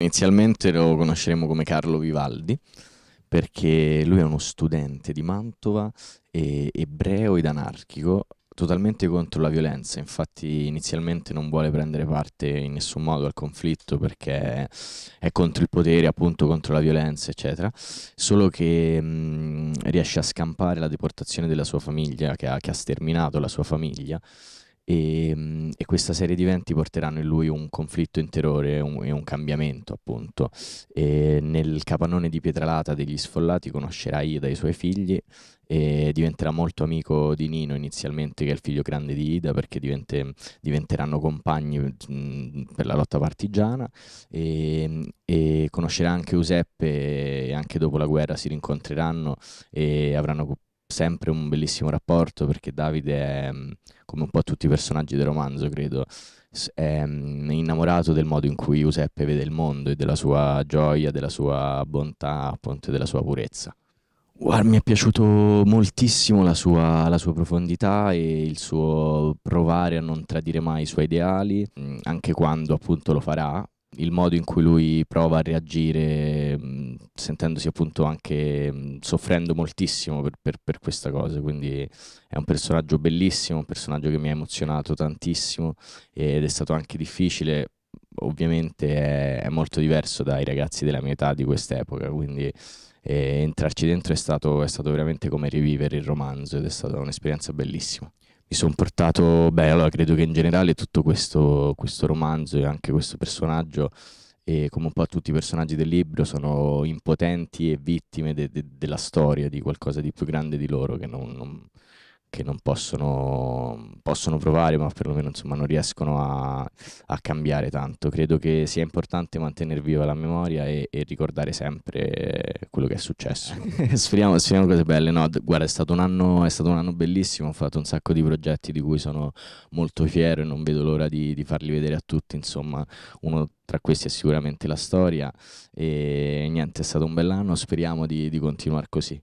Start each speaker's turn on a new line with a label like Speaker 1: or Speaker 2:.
Speaker 1: Inizialmente lo conosceremo come Carlo Vivaldi, perché lui è uno studente di Mantova, ebreo ed anarchico, totalmente contro la violenza, infatti inizialmente non vuole prendere parte in nessun modo al conflitto perché è contro il potere, appunto contro la violenza, eccetera, solo che mh, mm, riesce a scampare la deportazione della sua famiglia, che ha, che ha sterminato la sua famiglia, e, ehm, e, questa serie di eventi porteranno in lui un conflitto interiore e un, un cambiamento, appunto. E nel capannone di Pietralata degli sfollati conoscerà Ida e i suoi figli e diventerà molto amico di Nino inizialmente, che è il figlio grande di Ida, perché divente, diventeranno compagni mh, per la lotta partigiana e, ehm, e conoscerà anche Giuseppe e anche dopo la guerra si rincontreranno e avranno sempre un bellissimo rapporto perché Davide è, mm, come un po' tutti i personaggi del romanzo, credo, è mm, innamorato del modo in cui Giuseppe vede il mondo e della sua gioia, della sua bontà, appunto, e della sua purezza. Wow, mi è piaciuto moltissimo la sua, la sua, profondità e il suo provare a non tradire mai i suoi ideali, mm, anche quando appunto lo farà, il modo in cui lui prova a reagire sentendosi appunto anche soffrendo moltissimo per, per, per, questa cosa, quindi è un personaggio bellissimo, un personaggio che mi ha emozionato tantissimo ed è stato anche difficile, ovviamente è, è molto diverso dai ragazzi della mia età di quest'epoca, quindi eh, entrarci dentro è stato, è stato veramente come rivivere il romanzo ed è stata un'esperienza bellissima mi sono portato bene, allora credo che in generale tutto questo, questo romanzo e anche questo personaggio e come un po' tutti i personaggi del libro sono impotenti e vittime de- de- della storia, di qualcosa di più grande di loro che non, non, che non possono, possono provare, ma perlomeno insomma, non riescono a, a, cambiare tanto. Credo che sia importante mantenere viva la memoria e, e ricordare sempre quello che è successo. speriamo, speriamo, cose belle. No, guarda, è stato, anno, è stato, un anno, bellissimo, ho fatto un sacco di progetti di cui sono molto fiero e non vedo l'ora di, di farli vedere a tutti. Insomma, uno tra questi è sicuramente la storia e niente, è stato un bell'anno, speriamo di, di continuare così.